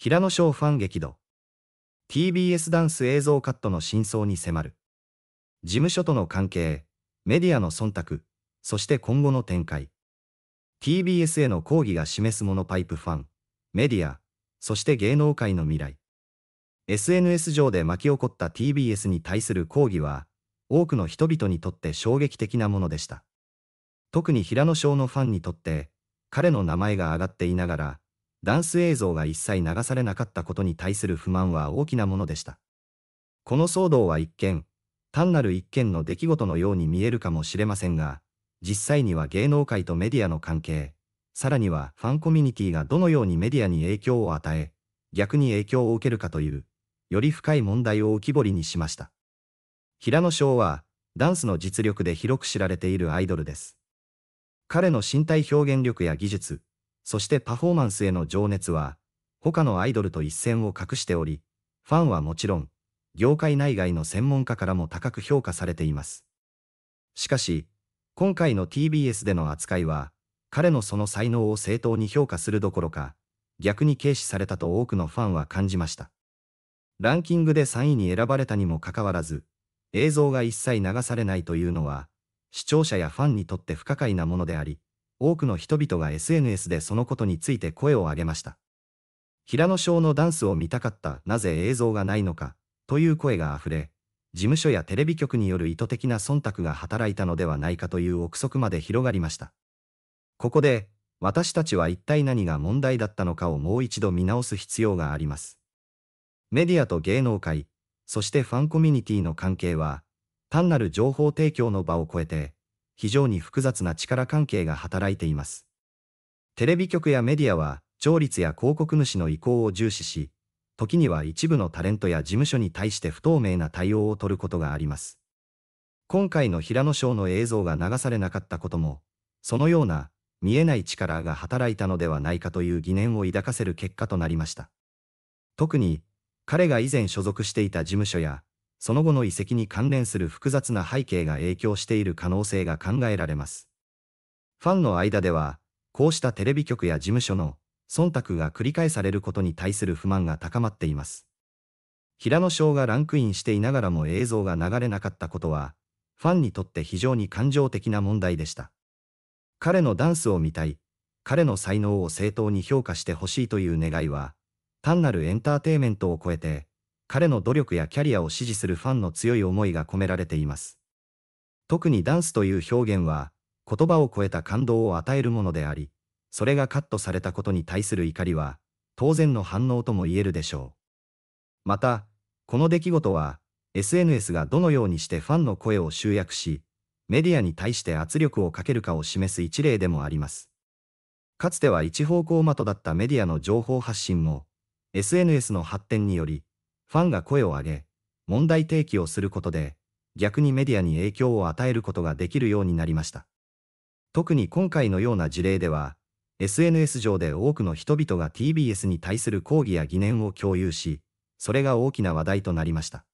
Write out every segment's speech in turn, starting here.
平野翔ファン激怒。TBS ダンス映像カットの真相に迫る。事務所との関係、メディアの忖度、そして今後の展開。TBS への抗議が示すモノパイプファン、メディア、そして芸能界の未来。SNS 上で巻き起こった TBS に対する抗議は、多くの人々にとって衝撃的なものでした。特に平野翔のファンにとって、彼の名前が挙がっていながら、ダンス映像が一切流されなかったことに対する不満は大きなものでした。この騒動は一見、単なる一件の出来事のように見えるかもしれませんが、実際には芸能界とメディアの関係、さらにはファンコミュニティがどのようにメディアに影響を与え、逆に影響を受けるかという、より深い問題を浮き彫りにしました。平野翔は、ダンスの実力で広く知られているアイドルです。彼の身体表現力や技術、そしてパフォーマンスへの情熱は、他のアイドルと一線を画しており、ファンはもちろん、業界内外の専門家からも高く評価されています。しかし、今回の TBS での扱いは、彼のその才能を正当に評価するどころか、逆に軽視されたと多くのファンは感じました。ランキングで3位に選ばれたにもかかわらず、映像が一切流されないというのは、視聴者やファンにとって不可解なものであり、多くの人々が SNS でそのことについて声を上げました。平野翔のダンスを見たかったなぜ映像がないのかという声が溢れ、事務所やテレビ局による意図的な忖度が働いたのではないかという憶測まで広がりました。ここで、私たちは一体何が問題だったのかをもう一度見直す必要があります。メディアと芸能界、そしてファンコミュニティの関係は、単なる情報提供の場を超えて、非常に複雑な力関係が働いています。テレビ局やメディアは、調律や広告主の意向を重視し、時には一部のタレントや事務所に対して不透明な対応を取ることがあります。今回の平野賞の映像が流されなかったことも、そのような見えない力が働いたのではないかという疑念を抱かせる結果となりました。特に、彼が以前所属していた事務所やその後の遺跡に関連する複雑な背景が影響している可能性が考えられます。ファンの間では、こうしたテレビ局や事務所の忖度が繰り返されることに対する不満が高まっています。平野翔がランクインしていながらも映像が流れなかったことは、ファンにとって非常に感情的な問題でした。彼のダンスを見たい、彼の才能を正当に評価してほしいという願いは、単なるエンターテイメントを超えて、彼の努力やキャリアを支持するファンの強い思いが込められています。特にダンスという表現は、言葉を超えた感動を与えるものであり、それがカットされたことに対する怒りは、当然の反応とも言えるでしょう。また、この出来事は、SNS がどのようにしてファンの声を集約し、メディアに対して圧力をかけるかを示す一例でもあります。かつては一方向的だったメディアの情報発信も、SNS の発展により、ファンが声を上げ、問題提起をすることで、逆にメディアに影響を与えることができるようになりました。特に今回のような事例では、SNS 上で多くの人々が TBS に対する抗議や疑念を共有し、それが大きな話題となりました。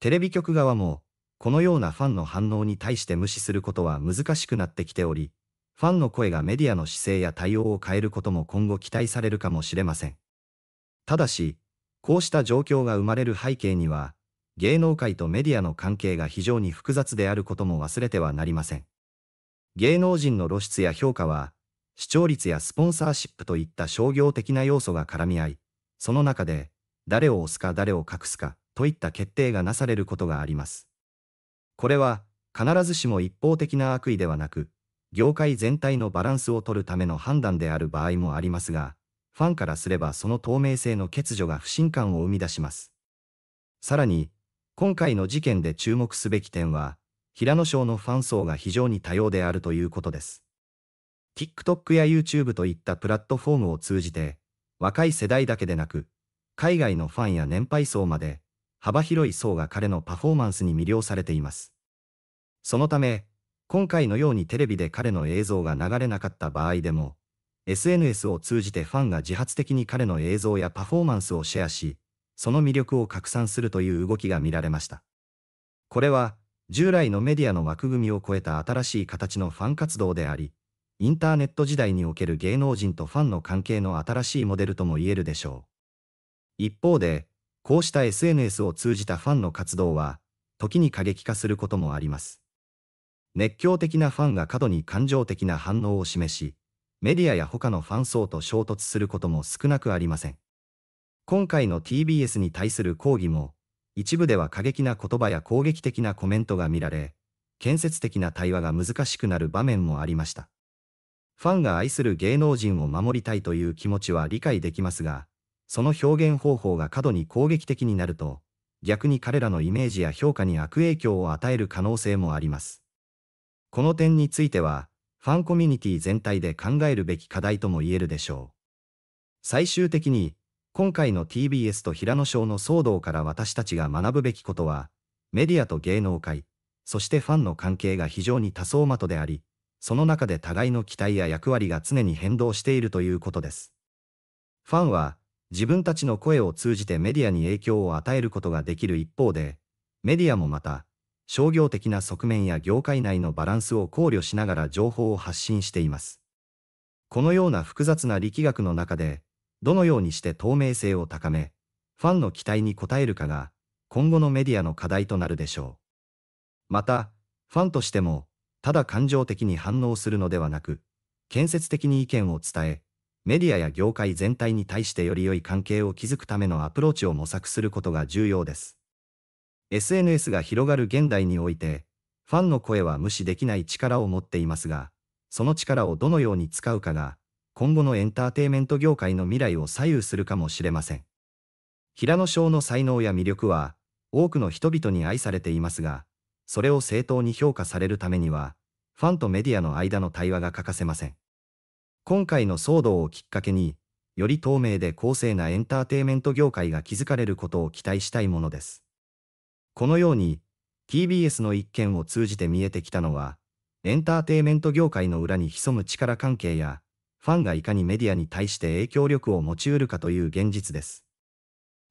テレビ局側も、このようなファンの反応に対して無視することは難しくなってきており、ファンの声がメディアの姿勢や対応を変えることも今後期待されるかもしれません。ただし、こうした状況が生まれる背景には、芸能界とメディアの関係が非常に複雑であることも忘れてはなりません。芸能人の露出や評価は、視聴率やスポンサーシップといった商業的な要素が絡み合い、その中で、誰を押すか誰を隠すか、といった決定がなされることがあります。これは、必ずしも一方的な悪意ではなく、業界全体のバランスを取るための判断である場合もありますが、ファンからすればその透明性の欠如が不信感を生み出します。さらに、今回の事件で注目すべき点は、平野賞のファン層が非常に多様であるということです。TikTok や YouTube といったプラットフォームを通じて、若い世代だけでなく、海外のファンや年配層まで、幅広い層が彼のパフォーマンスに魅了されています。そのため、今回のようにテレビで彼の映像が流れなかった場合でも、SNS を通じてファンが自発的に彼の映像やパフォーマンスをシェアし、その魅力を拡散するという動きが見られました。これは、従来のメディアの枠組みを超えた新しい形のファン活動であり、インターネット時代における芸能人とファンの関係の新しいモデルとも言えるでしょう。一方で、こうした SNS を通じたファンの活動は、時に過激化することもあります。熱狂的なファンが過度に感情的な反応を示し、メディアや他のファン層と衝突することも少なくありません。今回の TBS に対する抗議も、一部では過激な言葉や攻撃的なコメントが見られ、建設的な対話が難しくなる場面もありました。ファンが愛する芸能人を守りたいという気持ちは理解できますが、その表現方法が過度に攻撃的になると、逆に彼らのイメージや評価に悪影響を与える可能性もあります。この点については、ファンコミュニティ全体で考えるべき課題とも言えるでしょう。最終的に、今回の TBS と平野賞の騒動から私たちが学ぶべきことは、メディアと芸能界、そしてファンの関係が非常に多層的であり、その中で互いの期待や役割が常に変動しているということです。ファンは、自分たちの声を通じてメディアに影響を与えることができる一方で、メディアもまた、商業的な側面や業界内のバランスを考慮しながら情報を発信しています。このような複雑な力学の中で、どのようにして透明性を高め、ファンの期待に応えるかが、今後のメディアの課題となるでしょう。また、ファンとしても、ただ感情的に反応するのではなく、建設的に意見を伝え、メディアや業界全体に対してより良い関係を築くためのアプローチを模索することが重要です。SNS が広がる現代において、ファンの声は無視できない力を持っていますが、その力をどのように使うかが、今後のエンターテイメント業界の未来を左右するかもしれません。平野翔の才能や魅力は、多くの人々に愛されていますが、それを正当に評価されるためには、ファンとメディアの間の対話が欠かせません。今回の騒動をきっかけに、より透明で公正なエンターテイメント業界が築かれることを期待したいものです。このように TBS の一件を通じて見えてきたのはエンターテイメント業界の裏に潜む力関係やファンがいかにメディアに対して影響力を持ちうるかという現実です。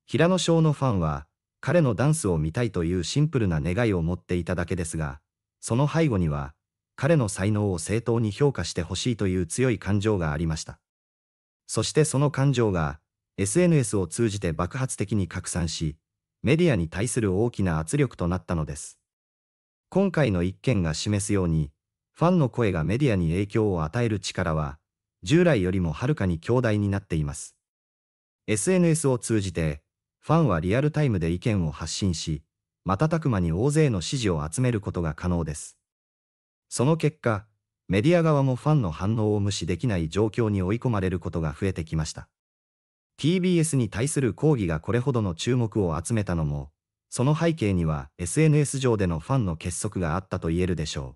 平野翔のファンは彼のダンスを見たいというシンプルな願いを持っていただけですが、その背後には彼の才能を正当に評価してほしいという強い感情がありました。そしてその感情が SNS を通じて爆発的に拡散し、メディアに対する大きな圧力となったのです。今回の一件が示すように、ファンの声がメディアに影響を与える力は、従来よりもはるかに強大になっています。SNS を通じて、ファンはリアルタイムで意見を発信し、瞬く間に大勢の支持を集めることが可能です。その結果、メディア側もファンの反応を無視できない状況に追い込まれることが増えてきました。TBS に対する抗議がこれほどの注目を集めたのも、その背景には SNS 上でのファンの結束があったと言えるでしょ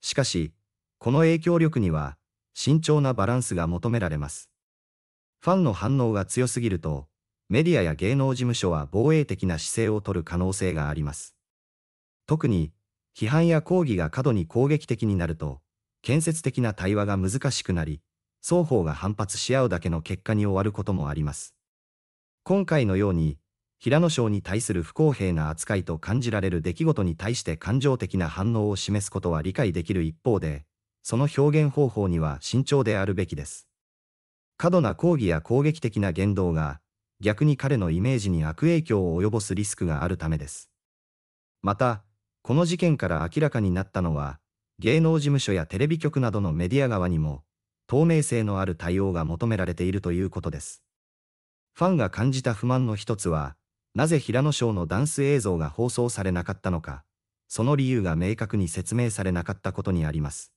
う。しかし、この影響力には、慎重なバランスが求められます。ファンの反応が強すぎると、メディアや芸能事務所は防衛的な姿勢を取る可能性があります。特に、批判や抗議が過度に攻撃的になると、建設的な対話が難しくなり、双方が反発し合うだけの結果に終わることもあります。今回のように、平野賞に対する不公平な扱いと感じられる出来事に対して感情的な反応を示すことは理解できる一方で、その表現方法には慎重であるべきです。過度な抗議や攻撃的な言動が、逆に彼のイメージに悪影響を及ぼすリスクがあるためです。また、この事件から明らかになったのは、芸能事務所やテレビ局などのメディア側にも、透明性のある対応が求められているということです。ファンが感じた不満の一つは、なぜ平野翔のダンス映像が放送されなかったのか、その理由が明確に説明されなかったことにあります。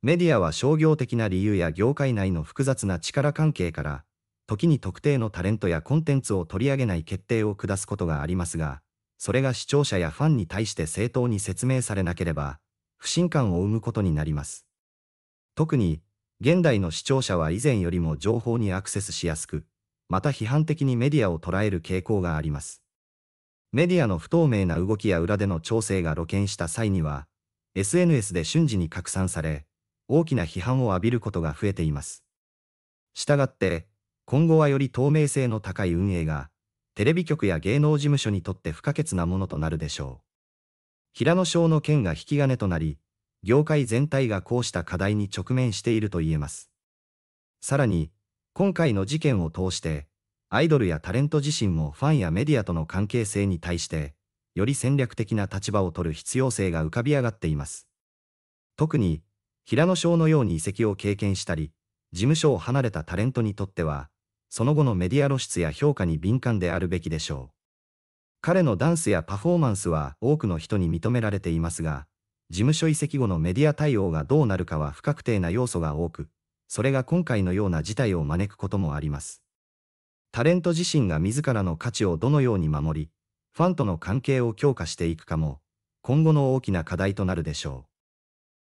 メディアは商業的な理由や業界内の複雑な力関係から、時に特定のタレントやコンテンツを取り上げない決定を下すことがありますが、それが視聴者やファンに対して正当に説明されなければ、不信感を生むことになります。特に、現代の視聴者は以前よりも情報にアクセスしやすく、また批判的にメディアを捉える傾向があります。メディアの不透明な動きや裏での調整が露見した際には、SNS で瞬時に拡散され、大きな批判を浴びることが増えています。したがって、今後はより透明性の高い運営が、テレビ局や芸能事務所にとって不可欠なものとなるでしょう。平野翔の件が引き金となり、業界全体がこうした課題に直面していると言えます。さらに、今回の事件を通して、アイドルやタレント自身もファンやメディアとの関係性に対して、より戦略的な立場を取る必要性が浮かび上がっています。特に、平野翔のように移籍を経験したり、事務所を離れたタレントにとっては、その後のメディア露出や評価に敏感であるべきでしょう。彼のダンスやパフォーマンスは多くの人に認められていますが、事務所移籍後のメディア対応がどうなるかは不確定な要素が多く、それが今回のような事態を招くこともあります。タレント自身が自らの価値をどのように守り、ファンとの関係を強化していくかも、今後の大きな課題となるでしょう。